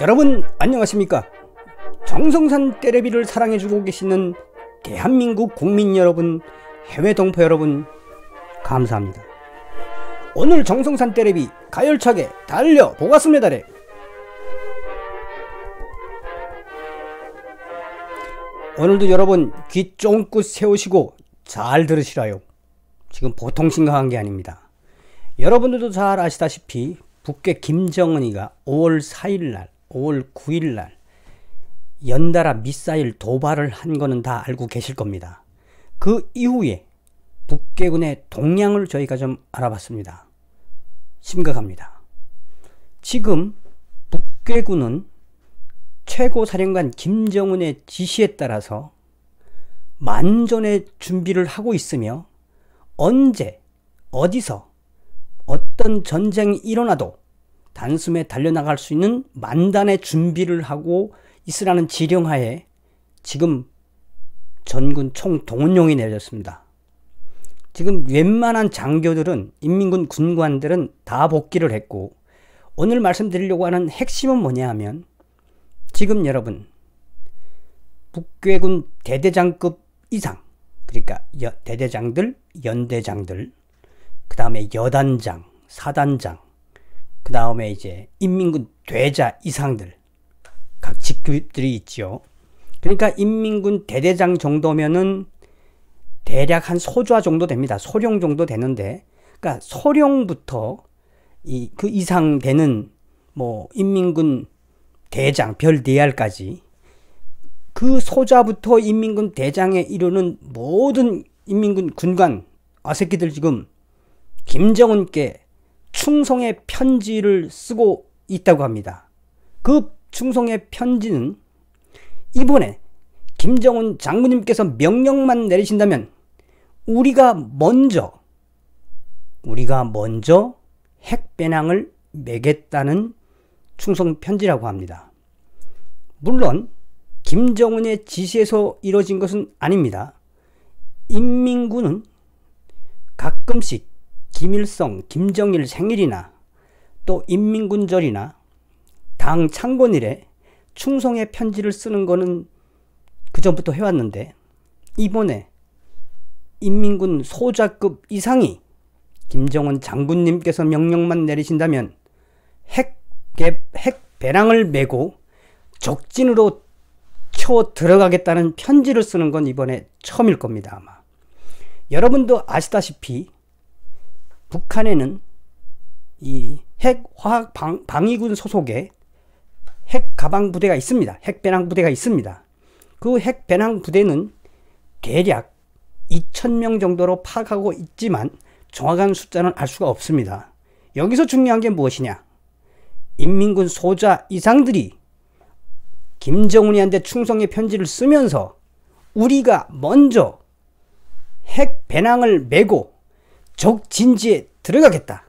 여러분 안녕하십니까 정성산 때레비를 사랑해주고 계시는 대한민국 국민 여러분 해외 동포 여러분 감사합니다 오늘 정성산 때레비 가열차게 달려보았습니다 오늘도 여러분 귀 쫑긋 세우시고 잘 들으시라요 지금 보통 심각한 게 아닙니다 여러분들도 잘 아시다시피 북계 김정은이가 5월 4일 날 5월 9일 날 연달아 미사일 도발을 한 거는 다 알고 계실 겁니다. 그 이후에 북괴군의 동향을 저희가 좀 알아봤습니다. 심각합니다. 지금 북괴군은 최고사령관 김정은의 지시에 따라서 만전의 준비를 하고 있으며 언제 어디서 어떤 전쟁이 일어나도 단숨에 달려나갈 수 있는 만단의 준비를 하고 있으라는 지령하에 지금 전군 총 동원령이 내려졌습니다. 지금 웬만한 장교들은 인민군 군관들은 다 복귀를 했고 오늘 말씀드리려고 하는 핵심은 뭐냐 하면 지금 여러분 북괴군 대대장급 이상 그러니까 여, 대대장들, 연대장들, 그 다음에 여단장, 사단장, 그 다음에 이제 인민군 대자 이상들 각 직급들이 있지요. 그러니까 인민군 대대장 정도면은 대략 한 소좌 정도 됩니다. 소령 정도 되는데, 그러니까 소령부터 이그 이상 되는 뭐 인민군 대장 별대알까지 네 그 소좌부터 인민군 대장에 이르는 모든 인민군 군관 아새끼들 지금 김정은께 충성의 편지를 쓰고 있다고 합니다. 그 충성의 편지는 이번에 김정은 장군님께서 명령만 내리신다면 우리가 먼저 우리가 먼저 핵 배낭을 매겠다는 충성 편지라고 합니다. 물론 김정은의 지시에서 이뤄진 것은 아닙니다. 인민군은 가끔씩 김일성, 김정일 생일이나 또 인민군절이나 당 창건일에 충성의 편지를 쓰는 거는 그전부터 해왔는데 이번에 인민군 소자급 이상이 김정은 장군님께서 명령만 내리신다면 핵, 개, 핵 배낭을 메고 적진으로 쳐 들어가겠다는 편지를 쓰는 건 이번에 처음일 겁니다 아마 여러분도 아시다시피 북한에는 이 핵 화학 방, 방위군 소속의 핵 가방 부대가 있습니다. 핵 배낭 부대가 있습니다. 그 핵 배낭 부대는 대략 2,000명 정도로 파악하고 있지만 정확한 숫자는 알 수가 없습니다. 여기서 중요한 게 무엇이냐? 인민군 소자 이상들이 김정은이한테 충성의 편지를 쓰면서 우리가 먼저 핵 배낭을 메고 적 진지에 들어가겠다.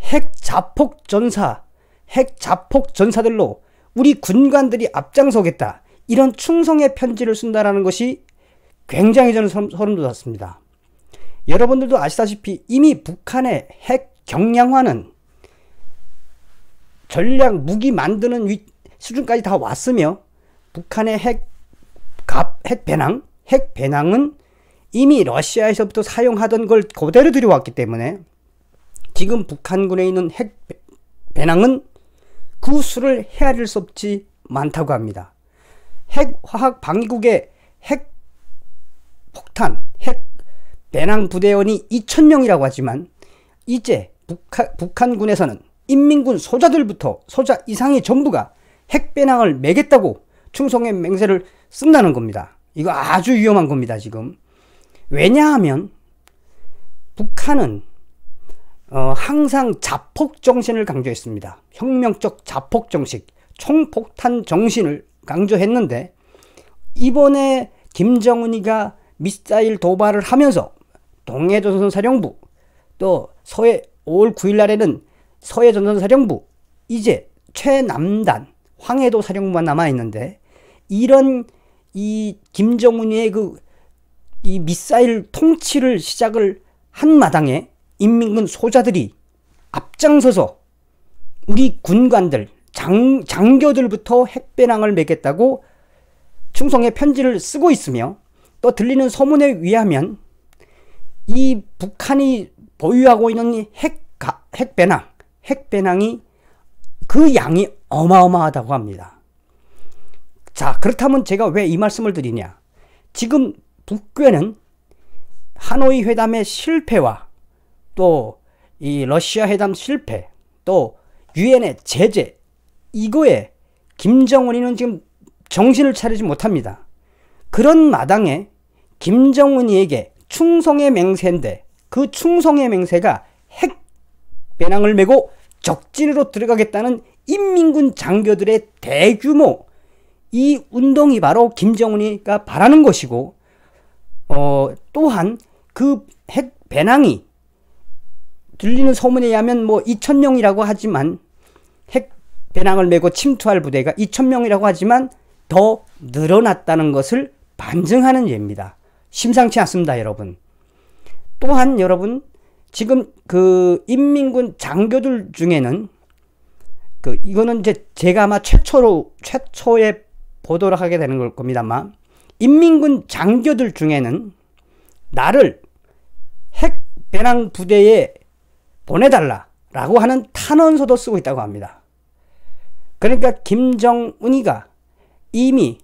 핵 자폭 전사, 핵 자폭 전사들로 우리 군관들이 앞장서겠다. 이런 충성의 편지를 쓴다라는 것이 굉장히 저는 소름 돋았습니다. 여러분들도 아시다시피 이미 북한의 핵 경량화는 전략 무기 만드는 위, 수준까지 다 왔으며 북한의 핵, 갑, 핵 배낭, 핵 배낭은 이미 러시아에서부터 사용하던 걸 그대로 들여왔기 때문에 지금 북한군에 있는 핵 배낭은 그 수를 헤아릴 수 없지 많다고 합니다. 핵화학 방위국의 핵 폭탄, 핵 배낭 부대원이 2천명이라고 하지만 이제 북한, 북한군에서는 인민군 소자들부터 소자 이상의 전부가 핵배낭을 매겠다고 충성의 맹세를 쓴다는 겁니다. 이거 아주 위험한 겁니다, 지금. 왜냐하면 북한은 어, 항상 자폭 정신을 강조했습니다. 혁명적 자폭 정식, 총폭탄 정신을 강조했는데 이번에 김정은이가 미사일 도발을 하면서 동해조선사령부 또 서해 5월 9일 날에는 서해전선사령부 이제 최남단 황해도 사령부만 남아 있는데 이런 이김정은의그 이 미사일 통치를 시작을 한 마당에 인민군 소자들이 앞장서서 우리 군관들 장, 장교들부터 핵배낭을 매겠다고 충성의 편지를 쓰고 있으며 또 들리는 소문에 의하면 이 북한이 보유하고 있는 핵, 핵배낭, 핵배낭이 그 양이 어마어마하다고 합니다. 자, 그렇다면 제가 왜 이 말씀을 드리냐? 지금 북괴는 하노이 회담의 실패와 또 이 러시아 회담 실패 또 유엔의 제재 이거에 김정은이는 지금 정신을 차리지 못합니다. 그런 마당에 김정은이에게 충성의 맹세인데 그 충성의 맹세가 핵 배낭을 메고 적진으로 들어가겠다는 인민군 장교들의 대규모 이 운동이 바로 김정은이가 바라는 것이고 어, 또한 그 핵 배낭이 들리는 소문에 의하면 뭐 2천명이라고 하지만 핵 배낭을 메고 침투할 부대가 2천명이라고 하지만 더 늘어났다는 것을 반증하는 예입니다. 심상치 않습니다, 여러분. 또한 여러분 지금 그 인민군 장교들 중에는 그 이거는 이제 제가 아마 최초로 최초에 보도를 하게 되는 걸 겁니다만 인민군 장교들 중에는 나를 핵 배낭 부대에 보내달라라고 하는 탄원서도 쓰고 있다고 합니다. 그러니까 김정은이가 이미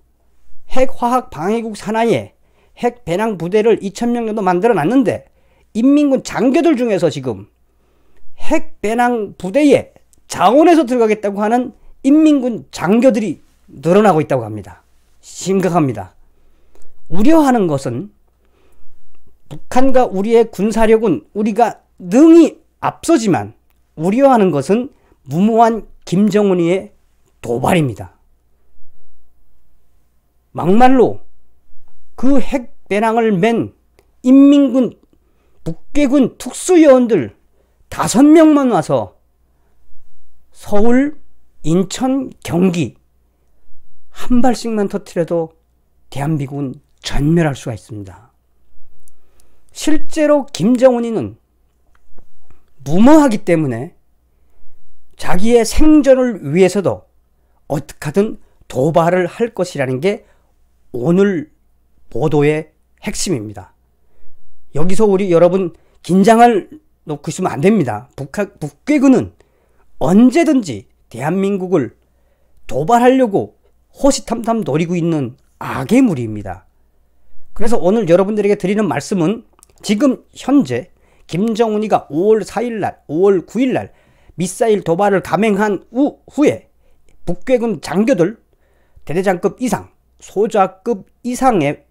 핵화학 방해국 산하에 핵 배낭 부대를 2 0 0명 정도 만들어 놨는데 인민군 장교들 중에서 지금 핵 배낭 부대에 자원해서 들어가겠다고 하는 인민군 장교들이 늘어나고 있다고 합니다. 심각합니다. 우려하는 것은 북한과 우리의 군사력은 우리가 능히 앞서지만 우려하는 것은 무모한 김정은의 도발입니다. 막말로 그 핵 배낭을 맨 인민군 북괴군 특수요원들 다섯 명만 와서 서울, 인천, 경기 한 발씩만 터트려도 대한민국은 전멸할 수가 있습니다. 실제로 김정은이는 무모하기 때문에 자기의 생존을 위해서도 어떻게 하든 도발을 할 것이라는 게 오늘 보도의 핵심입니다. 여기서 우리 여러분 긴장을 놓고 있으면 안 됩니다. 북한, 북괴군은 언제든지 대한민국을 도발하려고 호시탐탐 노리고 있는 악의 무리입니다. 그래서 오늘 여러분들에게 드리는 말씀은 지금 현재 김정은이가 5월 4일날, 5월 9일날 미사일 도발을 감행한 후, 후에 북괴군 장교들 대대장급 이상, 소자급 이상의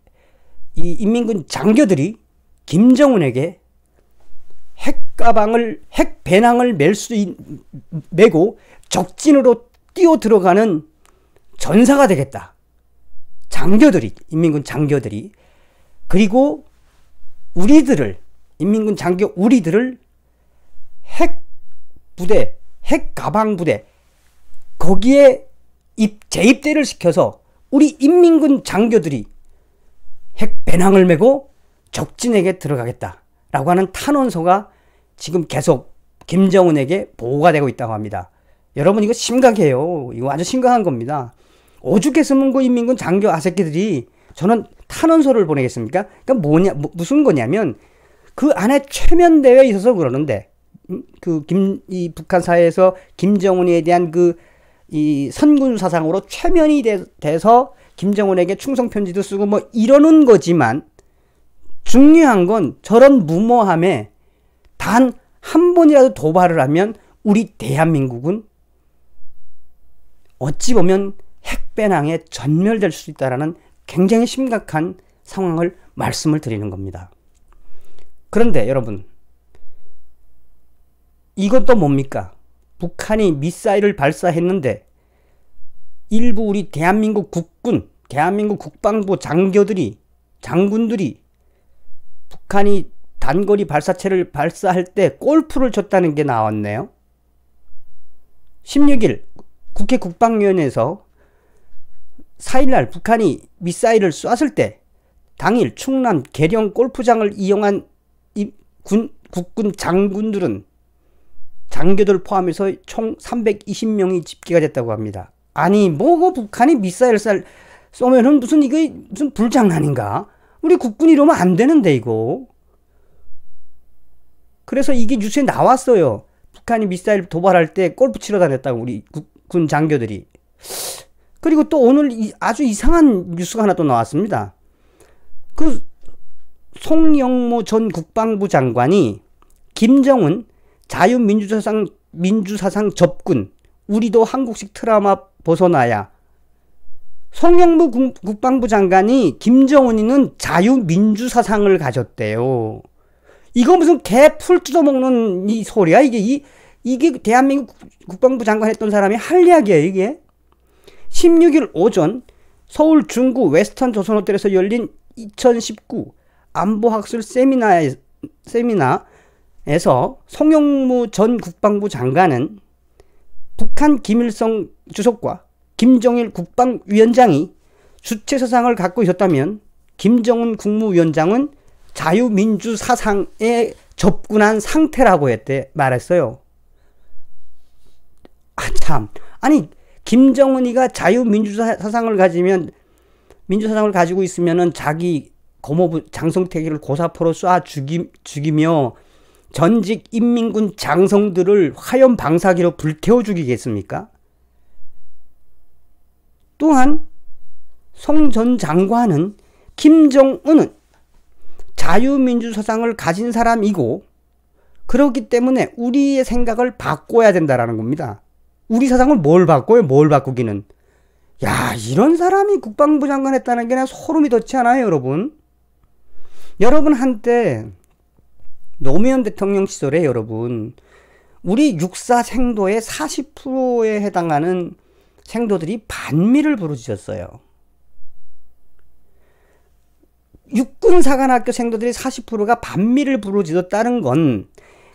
이 인민군 장교들이 김정은에게 핵가방을 핵 배낭을 맬수매고 적진으로 뛰어 들어가는 전사가 되겠다. 장교들이 인민군 장교들이 그리고 우리들을 인민군 장교 우리들을 핵 부대, 핵 가방 부대 거기에 입, 재입대를 시켜서 우리 인민군 장교들이 핵 배낭을 메고 적진에게 들어가겠다라고 하는 탄원서가 지금 계속 김정은에게 보고가 되고 있다고 합니다. 여러분 이거 심각해요. 이거 아주 심각한 겁니다. 오죽했으면 그 인민군 장교 아새끼들이 저는 탄원서를 보내겠습니까? 그니까 뭐냐 뭐, 무슨 거냐면 그 안에 최면 대회에 있어서 그러는데 음, 그김 이 북한 사회에서 김정은에 대한 그 이 선군 사상으로 최면이 되, 돼서 김정은에게 충성 편지도 쓰고 뭐 이러는 거지만 중요한 건 저런 무모함에 단 한 번이라도 도발을 하면 우리 대한민국은 어찌 보면 핵배낭에 전멸될 수 있다라는 굉장히 심각한 상황을 말씀을 드리는 겁니다. 그런데 여러분, 이것도 뭡니까? 북한이 미사일을 발사했는데 일부 우리 대한민국 국군, 대한민국 국방부 장교들이, 장군들이 북한이 단거리 발사체를 발사할 때 골프를 쳤다는 게 나왔네요. 16일 국회 국방위원회에서 4일날 북한이 미사일을 쐈을 때 당일 충남 계령 골프장을 이용한 군, 국군 장군들은 장교들 포함해서 총 320명이 집계가 됐다고 합니다. 아니 뭐고 그 북한이 미사일 쌀 쏘면은 무슨 이게 무슨 불장난인가? 우리 국군 이러면 안 되는데 이거. 그래서 이게 뉴스에 나왔어요. 북한이 미사일 도발할 때 골프 치러 다녔다고 우리 국군 장교들이. 그리고 또 오늘 아주 이상한 뉴스가 하나 또 나왔습니다. 그 송영모 전 국방부 장관이 김정은 자유민주사상 민주사상 접근 우리도 한국식 트라마 벗어나야 송영무 국방부 장관이 김정은이는 자유민주사상을 가졌대요. 이거 무슨 개 풀 뜯어먹는 이 소리야 이게 이 이게 대한민국 국방부 장관 했던 사람이 할 이야기야 이게 16일 오전 서울 중구 웨스턴 조선호텔에서 열린 2019 안보학술 세미나에, 서 송영무 전 국방부 장관은 북한 김일성 주석과 김정일 국방위원장이 주체사상을 갖고 있었다면 김정은 국무위원장은 자유민주 사상에 접근한 상태라고 했대 말했어요. 아 참. 아니 김정은이가 자유민주사 상을 가지면 민주사상을 가지고 있으면은 자기 고모부 장성태기를 고사포로 쏴 죽이, 죽이며 전직 인민군 장성들을 화염 방사기로 불태워 죽이겠습니까? 또한 송전 장관은 김정은은 자유민주사상을 가진 사람이고 그렇기 때문에 우리의 생각을 바꿔야 된다라는 겁니다. 우리 사상을 뭘 바꿔요? 뭘 바꾸기는. 야, 이런 사람이 국방부 장관 했다는 게 소름이 돋지 않아요, 여러분? 여러분 한때 노무현 대통령 시절에 여러분 우리 육사 생도의 40%에 해당하는 생도들이 반미를 부르짖었어요. 육군사관학교 생도들이 40%가 반미를 부르짖었다는 건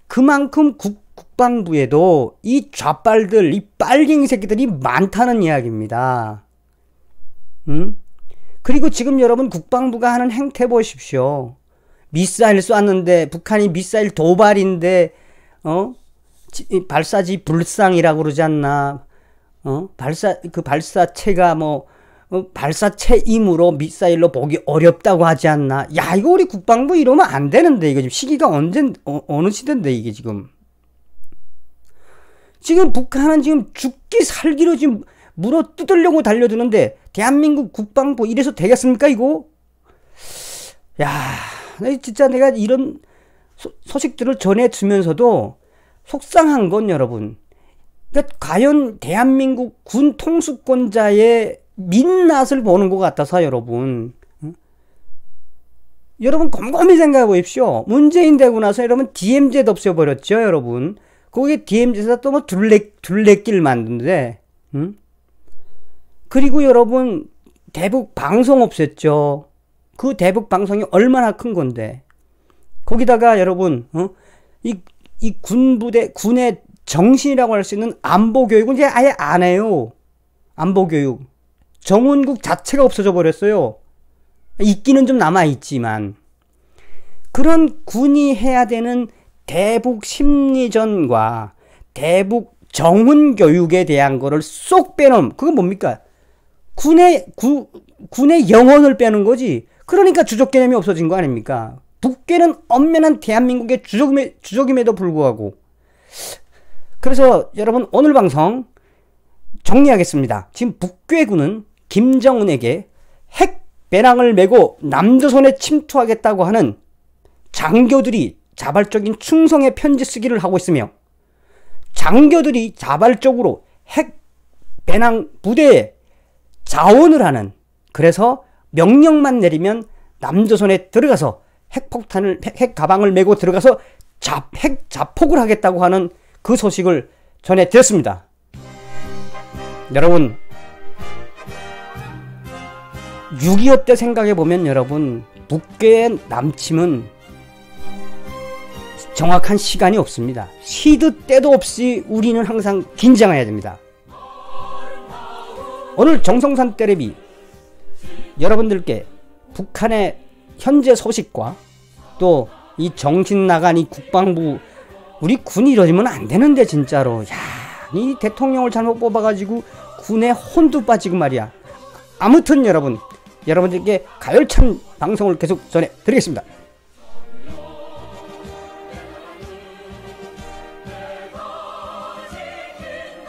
그만큼 국 국방부에도 이 좌빨들, 이 빨갱이 새끼들이 많다는 이야기입니다. 음? 그리고 지금 여러분 국방부가 하는 행태 보십시오. 미사일 쐈는데 북한이 미사일 도발인데 어? 발사지 불상이라고 그러지 않나? 어? 발사 그 발사체가 뭐 어? 발사체임으로 미사일로 보기 어렵다고 하지 않나? 야 이거 우리 국방부 이러면 안 되는데 이거 지금 시기가 언제 어, 어느 시대인데 이게 지금 지금 북한은 지금 죽기 살기로 지금 물어 뜯으려고 달려드는데 대한민국 국방부 이래서 되겠습니까 이거? 야, 진짜 내가 이런 소, 식들을 전해주면서도 속상한 건 여러분. 그러니까 과연 대한민국 군 통수권자의 민낯을 보는 것 같아서 여러분. 여러분 곰곰이 생각해 보십시오. 문재인 되고 나서 여러분 DMZ 없애버렸죠 여러분. 거기 DMZ에서 또뭐 둘레, 둘레길 만든데, 음? 그리고 여러분, 대북 방송 없앴죠. 그 대북 방송이 얼마나 큰 건데. 거기다가 여러분, 어? 이, 이 군부대, 군의 정신이라고 할 수 있는 안보 교육은 이제 아예 안 해요. 안보 교육. 정원국 자체가 없어져 버렸어요. 있기는 좀 남아있지만. 그런 군이 해야 되는 대북 심리전과 대북 정훈 교육에 대한 거를 쏙 빼놓음. 그건 뭡니까? 군의 구, 군의 영혼을 빼는 거지. 그러니까 주적 개념이 없어진 거 아닙니까? 북괴는 엄연한 대한민국의 주적임에, 주적임에도 불구하고 그래서 여러분 오늘 방송 정리하겠습니다. 지금 북괴군은 김정은에게 핵 배낭을 메고 남조선에 침투하겠다고 하는 장교들이 자발적인 충성의 편지 쓰기를 하고 있으며 장교들이 자발적으로 핵 배낭 부대에 자원을 하는 그래서 명령만 내리면 남조선에 들어가서 핵폭탄을 핵, 가방을 메고 들어가서 자, 핵 자폭을 하겠다고 하는 그 소식을 전해 드렸습니다. 여러분 6.25 때 생각해 보면 여러분 북괴의 남침은 정확한 시간이 없습니다. 시드 때도 없이 우리는 항상 긴장해야 됩니다. 오늘 정성산 때레비 여러분들께 북한의 현재 소식과 또 이 정신 나간 이 국방부 우리 군 이러면 이지안 되는데 진짜로 야이 대통령을 잘못 뽑아가지고 군에 혼도 빠지고 말이야. 아무튼 여러분 여러분들께 가열찬 방송을 계속 전해드리겠습니다.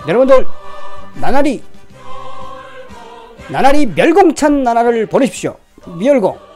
네, 여러분들 나날이 나날이 멸공찬 나날을 보내십시오. 미공